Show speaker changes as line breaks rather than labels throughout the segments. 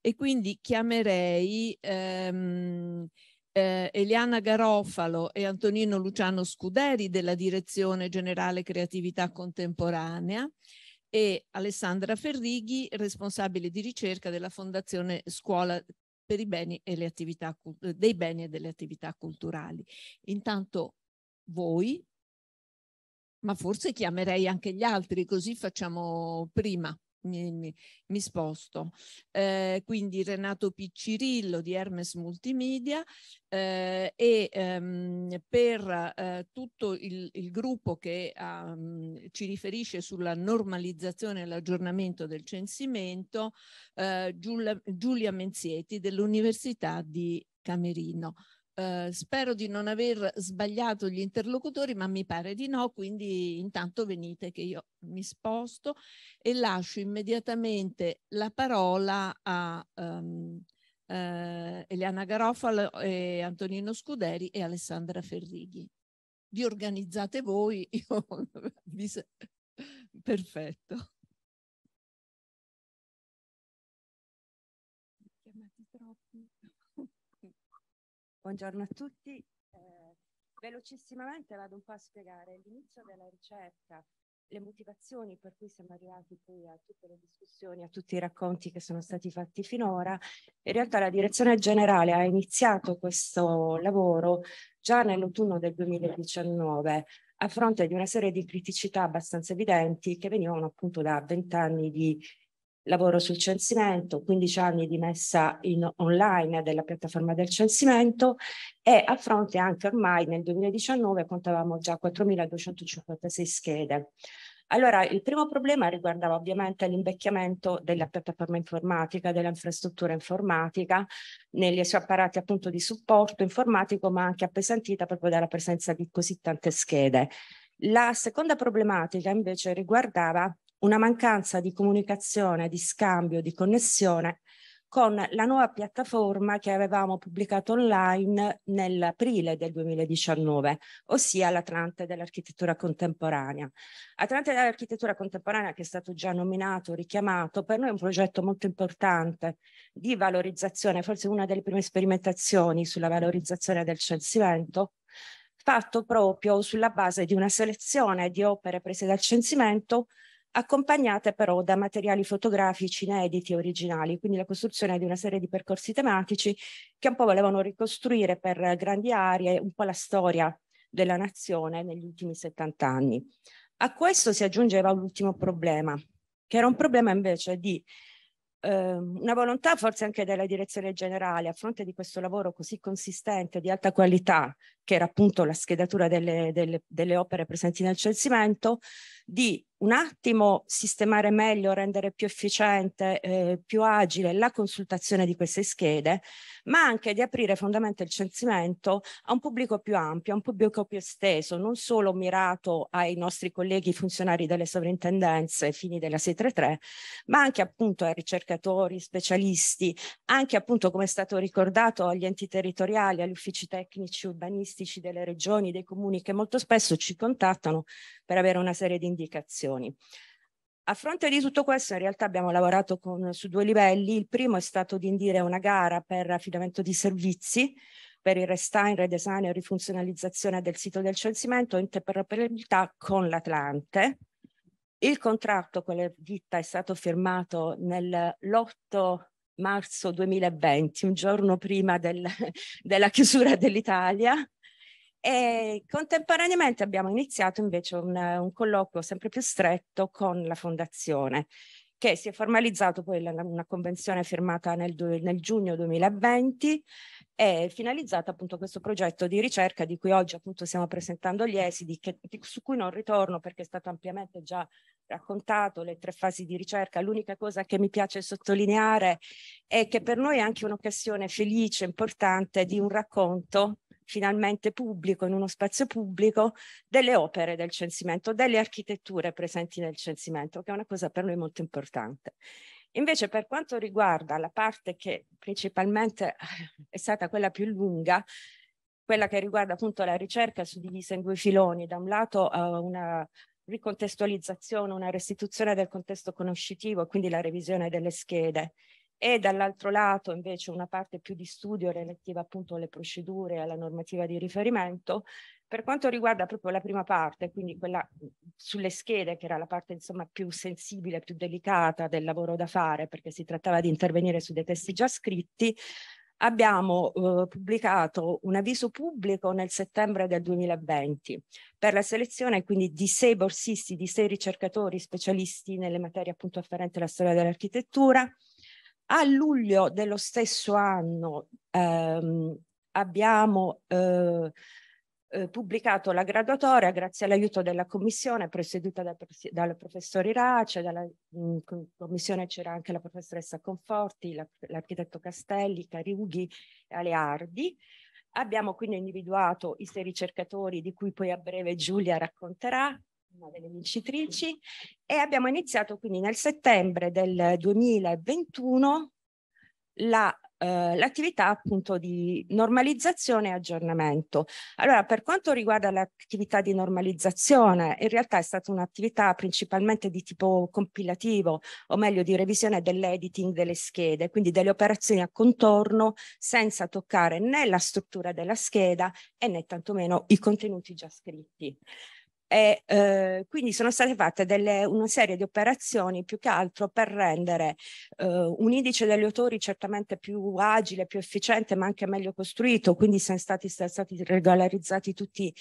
e quindi chiamerei ehm, eh, Eliana Garofalo e Antonino Luciano Scuderi della Direzione Generale Creatività Contemporanea e Alessandra Ferrighi, responsabile di ricerca della Fondazione Scuola per i beni e le attività dei beni e delle attività culturali. Intanto voi, ma forse chiamerei anche gli altri, così facciamo prima mi, mi, mi sposto. Eh, quindi Renato Piccirillo di Hermes Multimedia eh, e ehm, per eh, tutto il, il, gruppo che ehm, ci riferisce sulla normalizzazione e l'aggiornamento del censimento eh, Giulia, Giulia Menzieti dell'Università di Camerino. Eh, spero di non aver sbagliato gli interlocutori, ma mi pare di no, quindi intanto venite che io mi sposto e lascio immediatamente la parola a um, eh, Eliana Garofalo, e Antonino Scuderi e Alessandra Ferrighi. Vi organizzate voi, io
perfetto.
Buongiorno a tutti. Eh, velocissimamente vado un po' a spiegare l'inizio della ricerca, le motivazioni per cui siamo arrivati poi a tutte le discussioni, a tutti i racconti che sono stati fatti finora. In realtà la direzione generale ha iniziato questo lavoro già nell'autunno del 2019 a fronte di una serie di criticità abbastanza evidenti che venivano appunto da vent'anni di lavoro sul censimento, 15 anni di messa in online della piattaforma del censimento e a fronte anche ormai nel 2019 contavamo già 4.256 schede. Allora, il primo problema riguardava ovviamente l'invecchiamento della piattaforma informatica, dell'infrastruttura informatica, negli suoi apparati appunto di supporto informatico, ma anche appesantita proprio dalla presenza di così tante schede. La seconda problematica invece riguardava una mancanza di comunicazione, di scambio, di connessione con la nuova piattaforma che avevamo pubblicato online nell'aprile del 2019, ossia l'Atlante dell'architettura contemporanea. Atlante dell'architettura contemporanea, che è stato già nominato, richiamato, per noi è un progetto molto importante di valorizzazione, forse una delle prime sperimentazioni sulla valorizzazione del censimento, fatto proprio sulla base di una selezione di opere prese dal censimento accompagnate però da materiali fotografici inediti e originali, quindi la costruzione di una serie di percorsi tematici che un po' volevano ricostruire per grandi aree un po' la storia della nazione negli ultimi 70 anni. A questo si aggiungeva l'ultimo problema, che era un problema invece di eh, una volontà forse anche della direzione generale a fronte di questo lavoro così consistente, di alta qualità, che era appunto la schedatura delle, delle, delle opere presenti nel censimento, di un attimo sistemare meglio, rendere più efficiente, eh, più agile la consultazione di queste schede, ma anche di aprire fondamentalmente il censimento a un pubblico più ampio, a un pubblico più esteso, non solo mirato ai nostri colleghi funzionari delle sovrintendenze, fini della 633, ma anche appunto ai ricercatori, specialisti, anche appunto come è stato ricordato agli enti territoriali, agli uffici tecnici urbanistici statistici delle regioni, dei comuni che molto spesso ci contattano per avere una serie di indicazioni. A fronte di tutto questo in realtà abbiamo lavorato con, su due livelli, il primo è stato di indire una gara per affidamento di servizi, per il restyling, redesign e rifunzionalizzazione del sito del censimento interoperabilità con l'Atlante. Il contratto con le ditta è stato firmato nell'8 marzo 2020, un giorno prima del, della chiusura dell'Italia, e contemporaneamente abbiamo iniziato invece un, un colloquio sempre più stretto con la fondazione che si è formalizzato poi la, una convenzione firmata nel, nel, giugno 2020 e finalizzata appunto questo progetto di ricerca di cui oggi appunto stiamo presentando gli esiti, che, su cui non ritorno perché è stato ampiamente già raccontato le tre fasi di ricerca. L'unica cosa che mi piace sottolineare è che per noi è anche un'occasione felice, importante di un racconto finalmente pubblico, in uno spazio pubblico, delle opere del censimento, delle architetture presenti nel censimento, che è una cosa per noi molto importante. Invece per quanto riguarda la parte che principalmente eh, è stata quella più lunga, quella che riguarda appunto la ricerca suddivisa in due filoni, da un lato uh, una ricontestualizzazione, una restituzione del contesto conoscitivo, quindi la revisione delle schede e dall'altro lato invece una parte più di studio relativa appunto alle procedure e alla normativa di riferimento. Per quanto riguarda proprio la prima parte, quindi quella sulle schede, che era la parte insomma più sensibile, più delicata del lavoro da fare, perché si trattava di intervenire su dei testi già scritti, abbiamo eh, pubblicato un avviso pubblico nel settembre del 2020 per la selezione quindi di sei borsisti, di sei ricercatori specialisti nelle materie appunto afferenti alla storia dell'architettura, a luglio dello stesso anno ehm, abbiamo eh, eh, pubblicato la graduatoria grazie all'aiuto della commissione presieduta dal, dal professor Irace, dalla mh, mm, commissione c'era anche la professoressa Conforti, l'architetto la, Castelli, Cariughi e Aleardi. Abbiamo quindi individuato i sei ricercatori di cui poi a breve Giulia racconterà una delle vincitrici, e abbiamo iniziato quindi nel settembre del 2021 la eh, l'attività appunto di normalizzazione e aggiornamento. Allora, per quanto riguarda l'attività di normalizzazione, in realtà è stata un'attività principalmente di tipo compilativo, o meglio di revisione dell'editing delle schede, quindi delle operazioni a contorno senza toccare né la struttura della scheda e né tantomeno i contenuti già scritti e eh, quindi sono state fatte delle, una serie di operazioni più che altro per rendere eh, un indice degli autori certamente più agile, più efficiente ma anche meglio costruito, quindi sono stati, sono stati regolarizzati tutti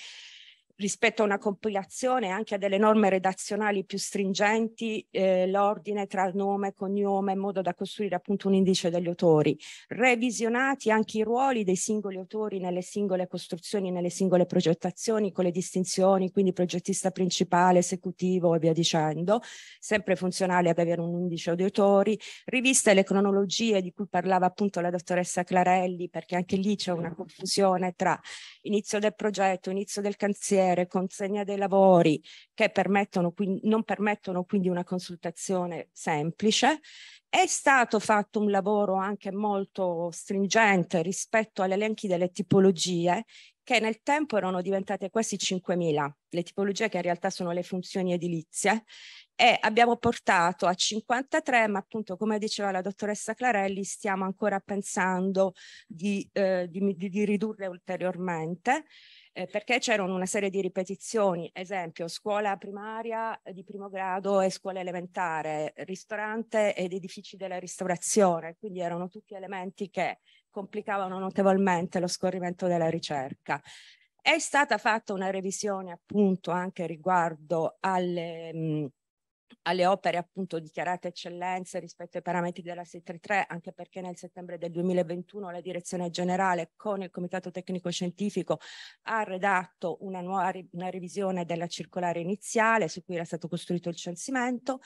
rispetto a una compilazione anche a delle norme redazionali più stringenti, eh, l'ordine tra nome, e cognome, in modo da costruire appunto un indice degli autori, revisionati anche i ruoli dei singoli autori nelle singole costruzioni, nelle singole progettazioni, con le distinzioni, quindi progettista principale, esecutivo e via dicendo, sempre funzionale ad avere un indice di autori, riviste le cronologie di cui parlava appunto la dottoressa Clarelli, perché anche lì c'è una confusione tra inizio del progetto, inizio del canziere, parere, consegna dei lavori che permettono, non permettono quindi una consultazione semplice. È stato fatto un lavoro anche molto stringente rispetto agli elenchi delle tipologie che nel tempo erano diventate quasi 5.000, le tipologie che in realtà sono le funzioni edilizie, e abbiamo portato a 53, ma appunto come diceva la dottoressa Clarelli, stiamo ancora pensando di, eh, di, di, di ridurre ulteriormente eh, perché c'erano una serie di ripetizioni, esempio scuola primaria eh, di primo grado e scuola elementare, ristorante ed edifici della ristorazione, quindi erano tutti elementi che complicavano notevolmente lo scorrimento della ricerca. È stata fatta una revisione appunto anche riguardo alle... Mh, alle opere appunto dichiarate eccellenze rispetto ai parametri della 633, anche perché nel settembre del 2021 la Direzione Generale con il Comitato Tecnico Scientifico ha redatto una nuova una revisione della circolare iniziale su cui era stato costruito il censimento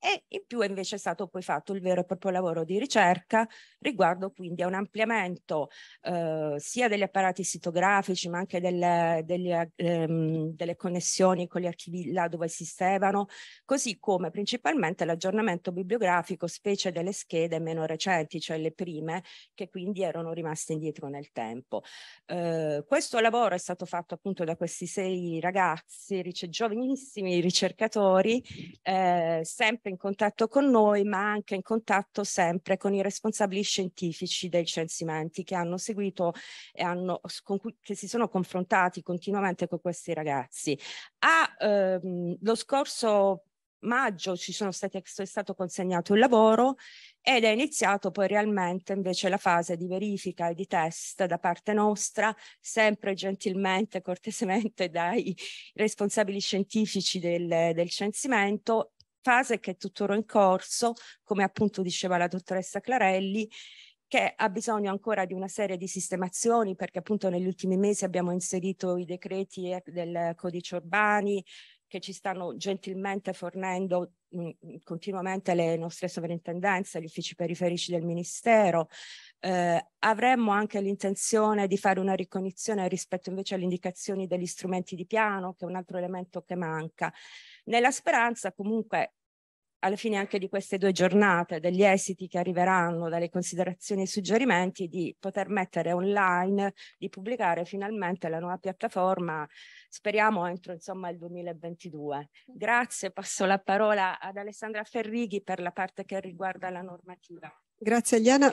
e in più invece è stato poi fatto il vero e proprio lavoro di ricerca riguardo quindi a un ampliamento eh, sia degli apparati sitografici ma anche delle, delle, ehm, delle connessioni con gli archivi là dove esistevano, così come principalmente l'aggiornamento bibliografico, specie delle schede meno recenti, cioè le prime, che quindi erano rimaste indietro nel tempo. Eh, questo lavoro è stato fatto appunto da questi sei ragazzi, ric giovanissimi ricercatori, eh, sempre sempre in contatto con noi, ma anche in contatto sempre con i responsabili scientifici dei censimenti che hanno seguito e hanno, cui, che si sono confrontati continuamente con questi ragazzi. Ah, ehm, lo scorso maggio ci sono stati, è stato consegnato il lavoro ed è iniziato poi realmente invece la fase di verifica e di test da parte nostra, sempre gentilmente, cortesemente dai responsabili scientifici del, del censimento fase che è tuttora in corso, come appunto diceva la dottoressa Clarelli, che ha bisogno ancora di una serie di sistemazioni perché appunto negli ultimi mesi abbiamo inserito i decreti eh, del codice urbani che ci stanno gentilmente fornendo mm, mm, continuamente le nostre sovrintendenze, gli uffici periferici del Ministero. Eh, avremmo anche l'intenzione di fare una ricognizione rispetto invece alle indicazioni degli strumenti di piano, che è un altro elemento che manca, nella speranza comunque alla fine anche di queste due giornate, degli esiti che arriveranno dalle considerazioni e suggerimenti, di poter mettere online, di pubblicare finalmente la nuova piattaforma, speriamo entro insomma il 2022. Grazie, passo la parola ad Alessandra Ferrighi per la parte che riguarda la normativa.
Grazie Eliana.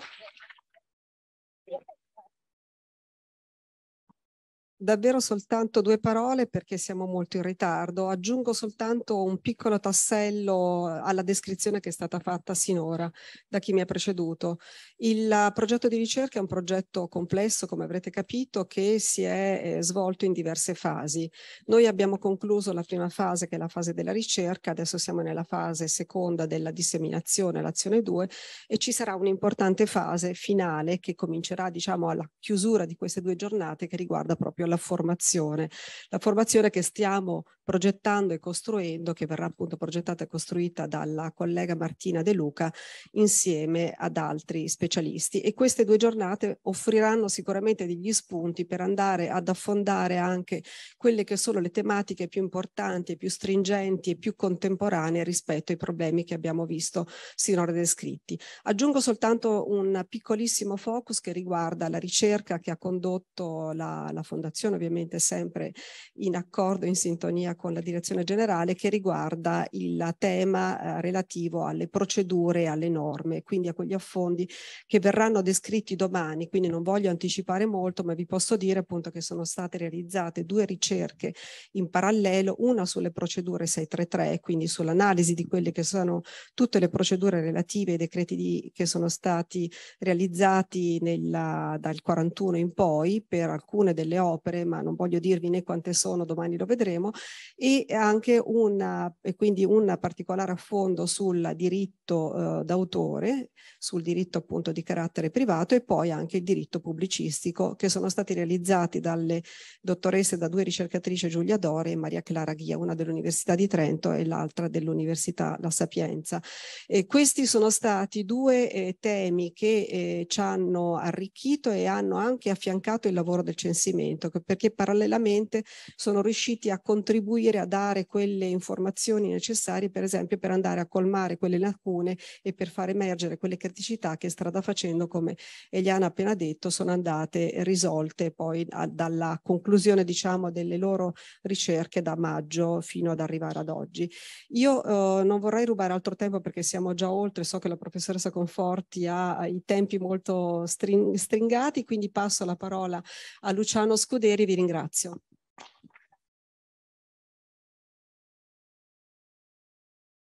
Davvero soltanto due parole perché siamo molto in ritardo. Aggiungo soltanto un piccolo tassello alla descrizione che è stata fatta sinora da chi mi ha preceduto. Il progetto di ricerca è un progetto complesso, come avrete capito, che si è eh, svolto in diverse fasi. Noi abbiamo concluso la prima fase, che è la fase della ricerca, adesso siamo nella fase seconda della disseminazione, l'azione 2, e ci sarà un'importante fase finale che comincerà, diciamo, alla chiusura di queste due giornate che riguarda proprio proprio alla formazione, la formazione che stiamo progettando e costruendo, che verrà appunto progettata e costruita dalla collega Martina De Luca insieme ad altri specialisti. E queste due giornate offriranno sicuramente degli spunti per andare ad affondare anche quelle che sono le tematiche più importanti, più stringenti e più contemporanee rispetto ai problemi che abbiamo visto sinora descritti. Aggiungo soltanto un piccolissimo focus che riguarda la ricerca che ha condotto la, la Fondazione collaborazione ovviamente sempre in accordo, in sintonia con la direzione generale che riguarda il tema eh, relativo alle procedure alle norme, quindi a quegli affondi che verranno descritti domani, quindi non voglio anticipare molto, ma vi posso dire appunto che sono state realizzate due ricerche in parallelo, una sulle procedure 633, quindi sull'analisi di quelle che sono tutte le procedure relative ai decreti di, che sono stati realizzati nella, dal 41 in poi per alcune delle opere opere, ma non voglio dirvi né quante sono, domani lo vedremo, e anche una, e quindi un particolare affondo sul diritto eh, d'autore, sul diritto appunto di carattere privato e poi anche il diritto pubblicistico che sono stati realizzati dalle dottoresse, da due ricercatrici Giulia Dore e Maria Clara Ghia, una dell'Università di Trento e l'altra dell'Università La Sapienza. E questi sono stati due eh, temi che eh, ci hanno arricchito e hanno anche affiancato il lavoro del censimento perché parallelamente sono riusciti a contribuire a dare quelle informazioni necessarie, per esempio, per andare a colmare quelle lacune e per far emergere quelle criticità che strada facendo, come Eliana ha appena detto, sono andate risolte poi a, dalla conclusione diciamo, delle loro ricerche da maggio fino ad arrivare ad oggi. Io eh, non vorrei rubare altro tempo perché siamo già oltre, so che la professoressa Conforti ha i tempi molto string stringati, quindi passo la parola a Luciano Scudetti Poderi, vi ringrazio.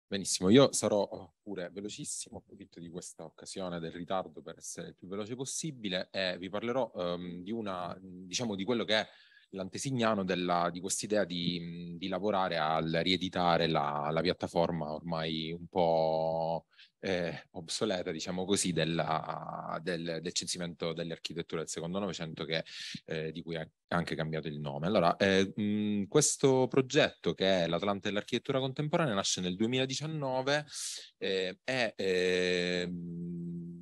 Benissimo, io sarò pure velocissimo, approfitto di questa occasione del ritardo per essere il più veloce possibile e vi parlerò um, di una, diciamo, di quello che è l'antesignano della, di quest'idea di, di, lavorare al rieditare la, la piattaforma ormai un po' eh, obsoleta, diciamo così, della, del, del, censimento delle architetture del secondo Novecento eh, di cui ha anche cambiato il nome. Allora, eh, mh, questo progetto che è l'Atlante dell'architettura contemporanea nasce nel 2019 e eh,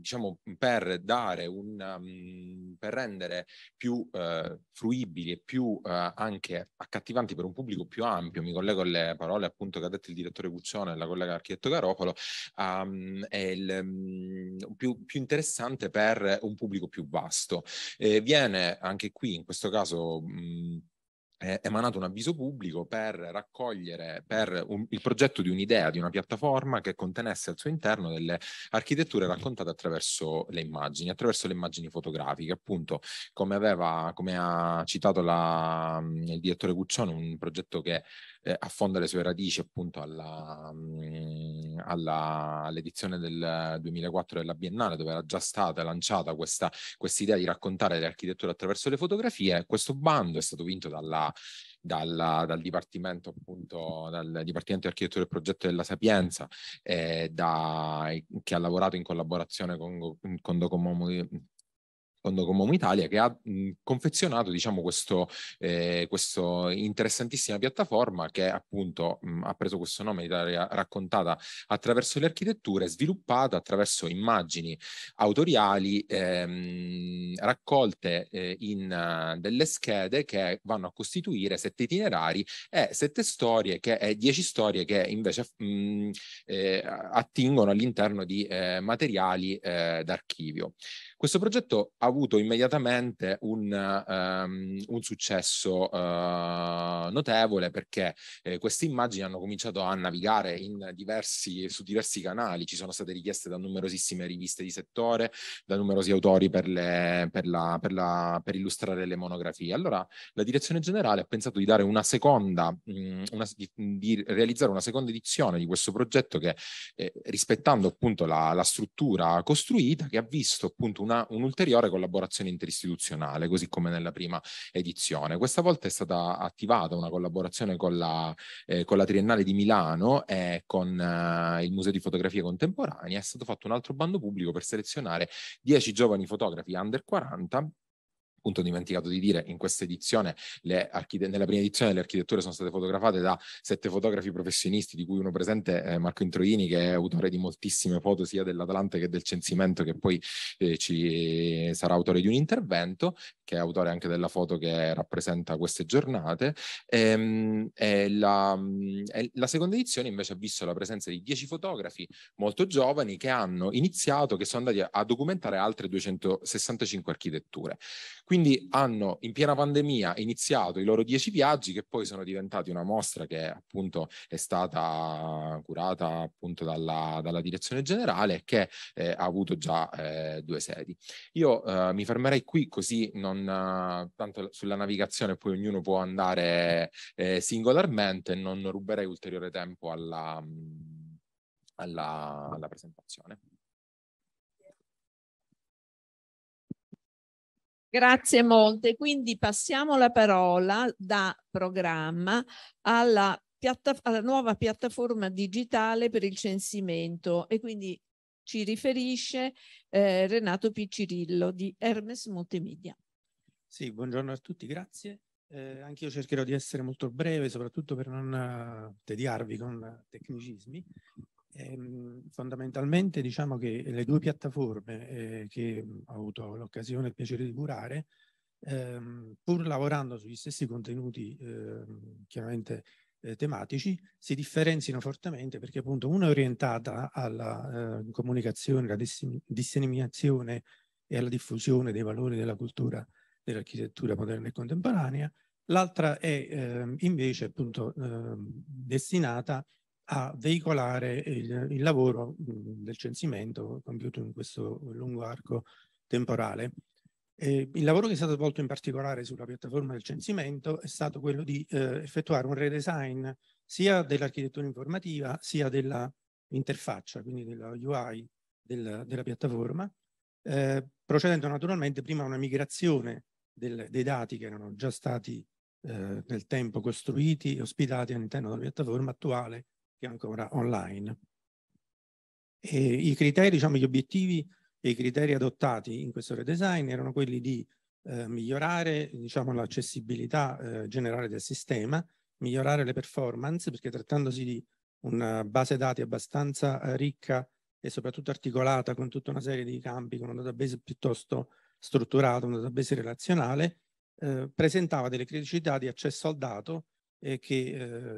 diciamo, per dare un, um, per rendere più uh, fruibili e più uh, anche accattivanti per un pubblico più ampio, mi collego alle parole appunto che ha detto il direttore Guccione e la collega Architetto Garofalo, um, è il, um, più, più, interessante per un pubblico più vasto. Eh, viene anche qui in questo caso mh, mm, eh, emanato un avviso pubblico per raccogliere per un, il progetto di un'idea, di una piattaforma che contenesse al suo interno delle architetture raccontate attraverso le immagini, attraverso le immagini fotografiche. Appunto, come, aveva, come ha citato la, il direttore Cuccione, un progetto che eh, affonda le sue radici appunto alla, mh, mm, alla, all'edizione del 2004 della Biennale, dove era già stata lanciata questa idea di raccontare le architetture attraverso le fotografie. Questo bando è stato vinto dalla, dalla, dal dipartimento appunto dal dipartimento di architettura e progetto della Sapienza eh, da, che ha lavorato in collaborazione con, con Docomo fondo Comomo Italia, che ha mhmm, confezionato diciamo, questa eh, interessantissima piattaforma che appunto mh, mhmm, ha preso questo nome Italia raccontata attraverso le architetture, sviluppata attraverso immagini autoriali ehm, raccolte eh, in uh, delle schede che vanno a costituire sette itinerari e sette storie che, e dieci storie che invece mh, mhmm, eh, attingono all'interno di eh, materiali eh, d'archivio. Questo progetto ha avuto immediatamente un, um, un successo uh, notevole perché eh, queste immagini hanno cominciato a navigare diversi, su diversi canali, ci sono state richieste da numerosissime riviste di settore, da numerosi autori per, le, per, la, per, la, per illustrare le monografie. Allora la direzione generale ha pensato di dare una seconda, mh, mm, una, di, di, realizzare una seconda edizione di questo progetto che eh, rispettando appunto la, la struttura costruita che ha visto appunto una una, un'ulteriore collaborazione interistituzionale, così come nella prima edizione. Questa volta è stata attivata una collaborazione con la, eh, con la Triennale di Milano e eh, con eh, il Museo di Fotografia Contemporanea. È stato fatto un altro bando pubblico per selezionare 10 giovani fotografi under 40 appunto dimenticato di dire, in questa edizione, archite- nella prima edizione le architetture sono state fotografate da sette fotografi professionisti, di cui uno presente è eh, Marco Introini, che è autore di moltissime foto sia dell'Atlante che del Censimento, che poi eh, ci sarà autore di un intervento, che è autore anche della foto che rappresenta queste giornate. E, ehm, e la, e la seconda edizione invece ha visto la presenza di dieci fotografi molto giovani che hanno iniziato, che sono andati a, a documentare altre 265 architetture. Quindi quindi hanno in piena pandemia iniziato i loro dieci viaggi che poi sono diventati una mostra che appunto è stata curata appunto dalla, dalla direzione generale e che eh, ha avuto già eh, due sedi. Io eh, mi fermerei qui così non, tanto sulla navigazione poi ognuno può andare eh, singolarmente, non ruberei ulteriore tempo alla, alla, alla presentazione.
Grazie molte. Quindi passiamo la parola da programma alla, piatta, alla nuova piattaforma digitale per il censimento e quindi ci riferisce eh, Renato Piccirillo di Hermes Multimedia.
Sì, buongiorno a tutti, grazie. Eh, anche io cercherò di essere molto breve, soprattutto per non uh, tediarvi con uh, tecnicismi. Ehm, fondamentalmente diciamo che le due piattaforme eh, che ho avuto l'occasione e il piacere di curare, ehm, pur lavorando sugli stessi contenuti eh, chiaramente eh, tematici, si differenziano fortemente perché appunto una è orientata alla ehm, comunicazione, alla disseminazione e alla diffusione dei valori della cultura dell'architettura moderna e contemporanea, l'altra è ehm, invece appunto destinata a a veicolare il, il lavoro mm, del censimento compiuto in questo lungo arco temporale. E il lavoro che è stato svolto in particolare sulla piattaforma del censimento è stato quello di eh, effettuare un redesign sia dell'architettura informativa sia dell'interfaccia, quindi della UI del, della piattaforma, eh, procedendo naturalmente prima a una migrazione del, dei dati che erano già stati eh, nel tempo costruiti e ospitati all'interno della piattaforma attuale che è ancora online. E I criteri, diciamo, gli obiettivi e i criteri adottati in questo redesign erano quelli di eh, migliorare diciamo, l'accessibilità eh, generale del sistema, migliorare le performance, perché trattandosi di una base dati abbastanza eh, ricca e soprattutto articolata con tutta una serie di campi, con un database piuttosto strutturato, un database relazionale, eh, presentava delle criticità di accesso al dato e che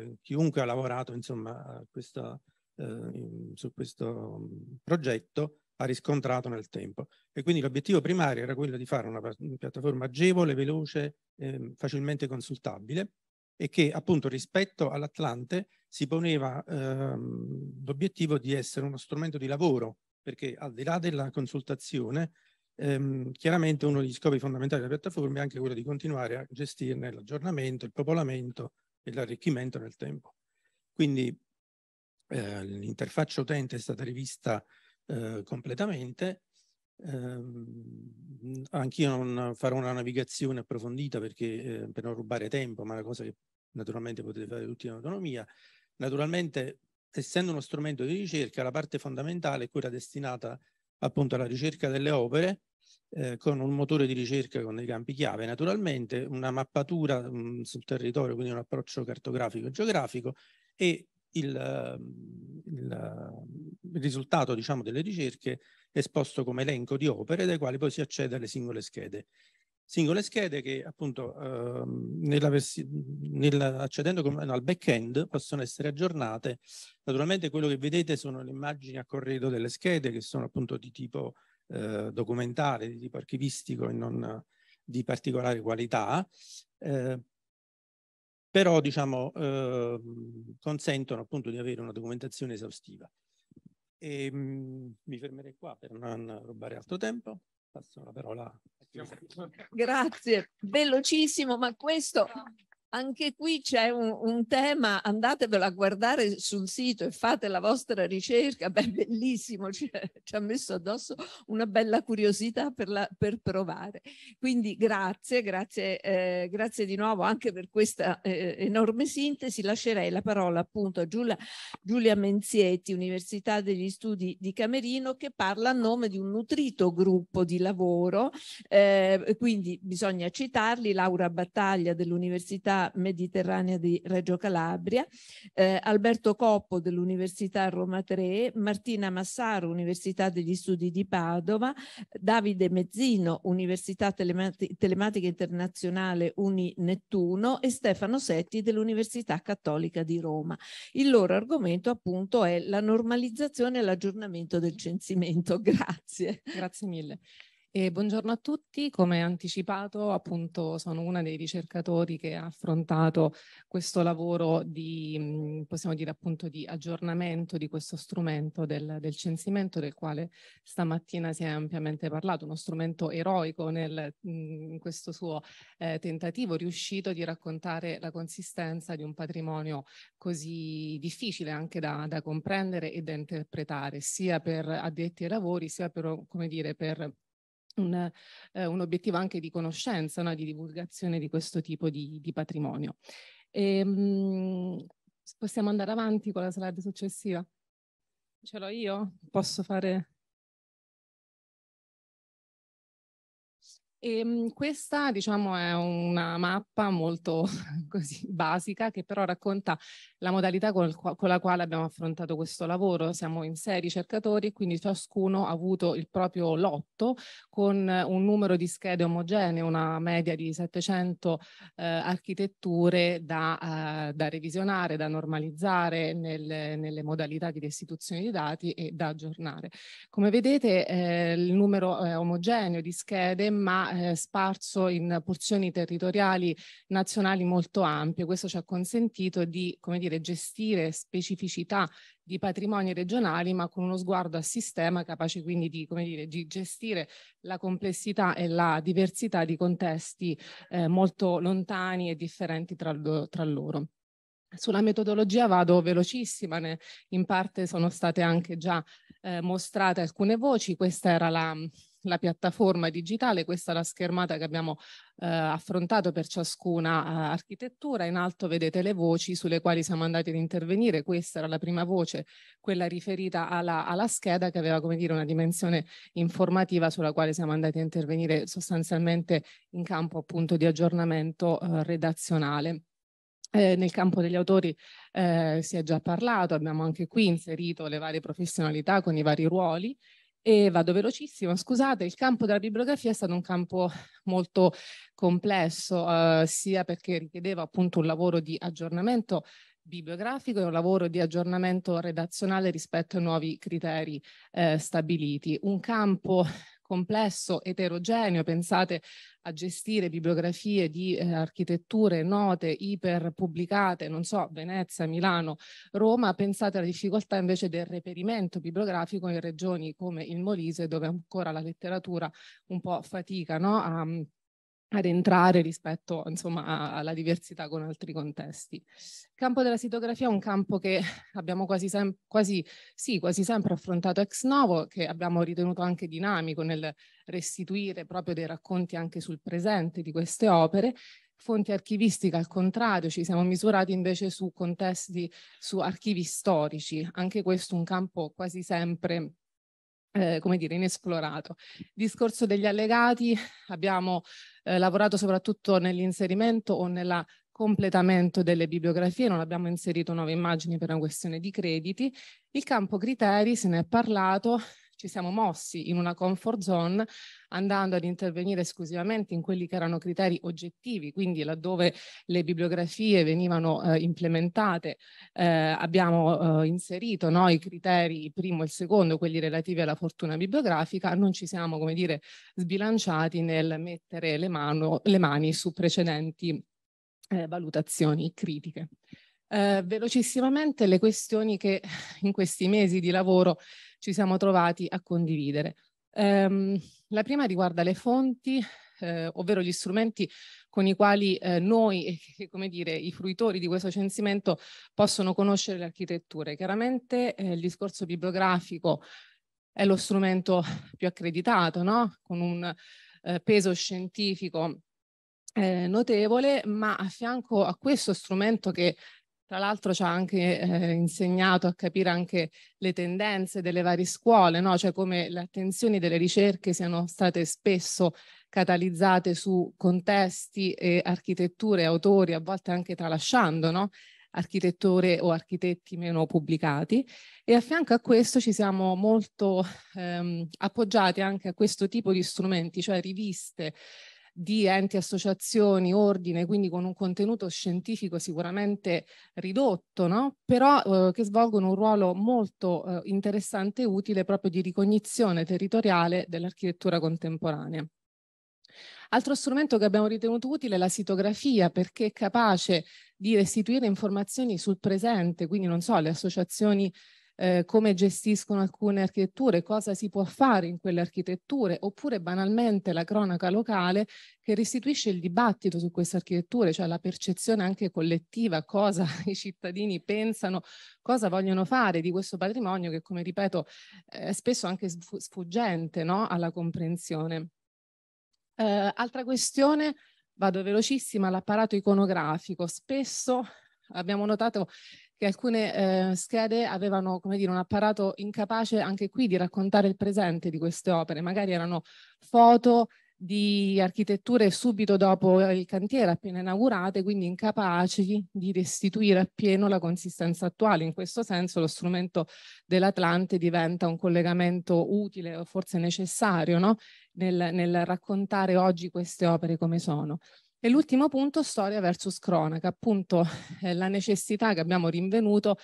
eh, chiunque ha lavorato insomma, questa, eh, su questo mm, progetto ha riscontrato nel tempo. E quindi l'obiettivo primario era quello di fare una, una piattaforma agevole, veloce, eh, facilmente consultabile e che appunto rispetto all'Atlante si poneva ehm, l'obiettivo di essere uno strumento di lavoro, perché al di là della consultazione, ehm, chiaramente uno degli scopi fondamentali della piattaforma è anche quello di continuare a gestirne l'aggiornamento, il popolamento e l'arricchimento nel tempo. Quindi eh, l'interfaccia utente è stata rivista eh, completamente. Eh, Anch'io non farò una navigazione approfondita perché, eh, per non rubare tempo, ma è una cosa che naturalmente potete fare tutti in autonomia. Naturalmente, essendo uno strumento di ricerca, la parte fondamentale è quella destinata appunto alla ricerca delle opere eh, con un motore di ricerca con dei campi chiave naturalmente, una mappatura mh, mm, sul territorio, quindi un approccio cartografico e geografico e il, ehm, il, il risultato diciamo, delle ricerche esposto come elenco di opere dai quali poi si accede alle singole schede singole schede che appunto ehm, nella nella, accedendo con, no, al back-end possono essere aggiornate. Naturalmente quello che vedete sono le immagini a corredo delle schede che sono appunto di tipo eh, documentare, di tipo archivistico e non di particolare qualità. Eh, però diciamo eh, consentono appunto di avere una documentazione esaustiva. E, ehm, mh, mi fermerei qua per non rubare altro tempo. Passo la parola
Grazie, velocissimo, ma questo anche qui c'è un, un, tema, andatevelo a guardare sul sito e fate la vostra ricerca, beh bellissimo, ci, ci ha messo addosso una bella curiosità per, la, per provare. Quindi grazie, grazie, eh, grazie di nuovo anche per questa eh, enorme sintesi. Lascerei la parola appunto a Giulia, Giulia Menzietti, Università degli Studi di Camerino, che parla a nome di un nutrito gruppo di lavoro, eh, quindi bisogna citarli, Laura Battaglia dell'Università Mediterranea di Reggio Calabria, eh, Alberto Coppo dell'Università Roma 3, Martina Massaro, Università degli Studi di Padova, Davide Mezzino, Università Telemati Telematica Internazionale Uni Nettuno e Stefano Setti dell'Università Cattolica di Roma. Il loro argomento appunto è la
normalizzazione e l'aggiornamento del censimento. Grazie. Grazie mille. E buongiorno a tutti, come anticipato appunto sono una dei ricercatori che ha affrontato questo lavoro di, possiamo dire appunto di aggiornamento di questo strumento del, del censimento del quale stamattina si è ampiamente parlato, uno strumento eroico nel, in questo suo eh, tentativo riuscito di raccontare la consistenza di un patrimonio così difficile anche da, da comprendere e da interpretare sia per addetti ai lavori sia per, come dire, per un, eh, un, obiettivo anche di conoscenza, no? di divulgazione di questo tipo di, di patrimonio. E, ehm, mh, possiamo andare avanti con la slide successiva? Ce l'ho io? Posso fare E ehm, questa, diciamo, è una mappa molto così, basica che però racconta la modalità con, con, la quale abbiamo affrontato questo lavoro. Siamo in sei ricercatori, quindi ciascuno ha avuto il proprio lotto con un numero di schede omogenee, una media di 700 eh, architetture da, eh, da, revisionare, da normalizzare nel, nelle modalità di restituzione di dati e da aggiornare. Come vedete, eh, il numero è eh, omogeneo di schede, ma eh, sparso in porzioni territoriali nazionali molto ampie. Questo ci ha consentito di come dire, gestire specificità di patrimoni regionali, ma con uno sguardo a sistema capace quindi di, come dire, di gestire la complessità e la diversità di contesti eh, molto lontani e differenti tra, tra loro. Sulla metodologia vado velocissima, ne, in parte sono state anche già eh, mostrate alcune voci, questa era la la piattaforma digitale, questa è la schermata che abbiamo eh, affrontato per ciascuna eh, architettura, in alto vedete le voci sulle quali siamo andati ad intervenire, questa era la prima voce, quella riferita alla, alla scheda che aveva come dire una dimensione informativa sulla quale siamo andati a intervenire sostanzialmente in campo appunto di aggiornamento eh, redazionale. Eh, nel campo degli autori eh, si è già parlato, abbiamo anche qui inserito le varie professionalità con i vari ruoli e vado velocissimo, scusate, il campo della bibliografia è stato un campo molto complesso, eh, sia perché richiedeva appunto un lavoro di aggiornamento bibliografico e un lavoro di aggiornamento redazionale rispetto ai nuovi criteri eh, stabiliti. Un campo complesso, eterogeneo, pensate a gestire bibliografie di eh, architetture note, iperpubblicate, non so, Venezia, Milano, Roma, pensate alla difficoltà invece del reperimento bibliografico in regioni come il Molise dove ancora la letteratura un po' fatica no? a ad entrare rispetto insomma, alla diversità con altri contesti. Il campo della sitografia è un campo che abbiamo quasi, sem quasi, sì, quasi sempre affrontato ex novo, che abbiamo ritenuto anche dinamico nel restituire proprio dei racconti anche sul presente di queste opere, fonti archivistiche al contrario, ci siamo misurati invece su contesti, su archivi storici, anche questo un campo quasi sempre eh, come dire, inesplorato. Discorso degli allegati, abbiamo eh, lavorato soprattutto nell'inserimento o nel completamento delle bibliografie, non abbiamo inserito nuove immagini per una questione di crediti. Il campo criteri, se ne è parlato, ci siamo mossi in una comfort zone andando ad intervenire esclusivamente in quelli che erano criteri oggettivi, quindi laddove le bibliografie venivano eh, implementate eh, abbiamo eh, inserito no, i criteri, primo e secondo, quelli relativi alla fortuna bibliografica, non ci siamo come dire sbilanciati nel mettere le, mano, le mani su precedenti eh, valutazioni critiche. Eh, velocissimamente le questioni che in questi mesi di lavoro ci siamo trovati a condividere. Um, la prima riguarda le fonti, eh, ovvero gli strumenti con i quali eh, noi, come dire, i fruitori di questo censimento possono conoscere le architetture. Chiaramente eh, il discorso bibliografico è lo strumento più accreditato, no? con un eh, peso scientifico eh, notevole, ma a fianco a questo strumento che tra l'altro ci ha anche eh, insegnato a capire anche le tendenze delle varie scuole, no? cioè come le attenzioni delle ricerche siano state spesso catalizzate su contesti e architetture, autori, a volte anche tralasciando no? architetture o architetti meno pubblicati e a fianco a questo ci siamo molto ehm, appoggiati anche a questo tipo di strumenti, cioè riviste di enti, associazioni, ordine, quindi con un contenuto scientifico sicuramente ridotto, no? però eh, che svolgono un ruolo molto eh, interessante e utile proprio di ricognizione territoriale dell'architettura contemporanea. Altro strumento che abbiamo ritenuto utile è la sitografia perché è capace di restituire informazioni sul presente, quindi non so, le associazioni eh, come gestiscono alcune architetture, cosa si può fare in quelle architetture, oppure banalmente la cronaca locale che restituisce il dibattito su queste architetture, cioè la percezione anche collettiva, cosa i cittadini pensano, cosa vogliono fare di questo patrimonio che, come ripeto, è spesso anche sfuggente no? alla comprensione. Eh, altra questione, vado velocissima, l'apparato iconografico. Spesso abbiamo notato che alcune eh, schede avevano come dire, un apparato incapace anche qui di raccontare il presente di queste opere, magari erano foto di architetture subito dopo il cantiere appena inaugurate, quindi incapaci di restituire appieno la consistenza attuale. In questo senso lo strumento dell'Atlante diventa un collegamento utile o forse necessario no? nel, nel raccontare oggi queste opere come sono. E l'ultimo punto, storia versus cronaca, appunto eh, la necessità che abbiamo rinvenuto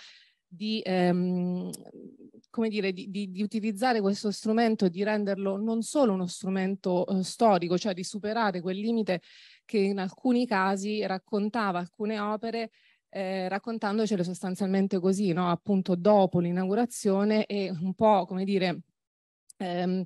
di, ehm, dire, di, di, di, utilizzare questo strumento e di renderlo non solo uno strumento eh, storico, cioè di superare quel limite che in alcuni casi raccontava alcune opere eh, raccontandocele sostanzialmente così, no? appunto dopo l'inaugurazione e un po' come dire... Ehm,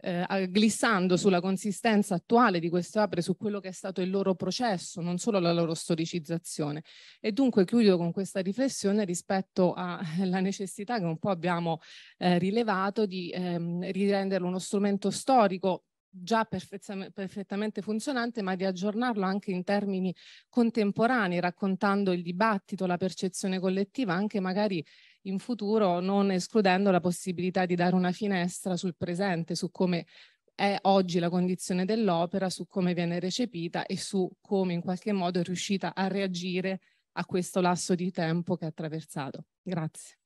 eh, glissando sulla consistenza attuale di queste opere, su quello che è stato il loro processo, non solo la loro storicizzazione. E dunque chiudo con questa riflessione rispetto alla necessità che un po' abbiamo eh, rilevato di ehm, rirenderlo uno strumento storico già perfettamente funzionante, ma di aggiornarlo anche in termini contemporanei, raccontando il dibattito, la percezione collettiva, anche magari in futuro, non escludendo la possibilità di dare una finestra sul presente, su come è oggi la condizione dell'opera, su come viene recepita e su come in qualche modo è riuscita a reagire a questo lasso di tempo che ha attraversato. Grazie.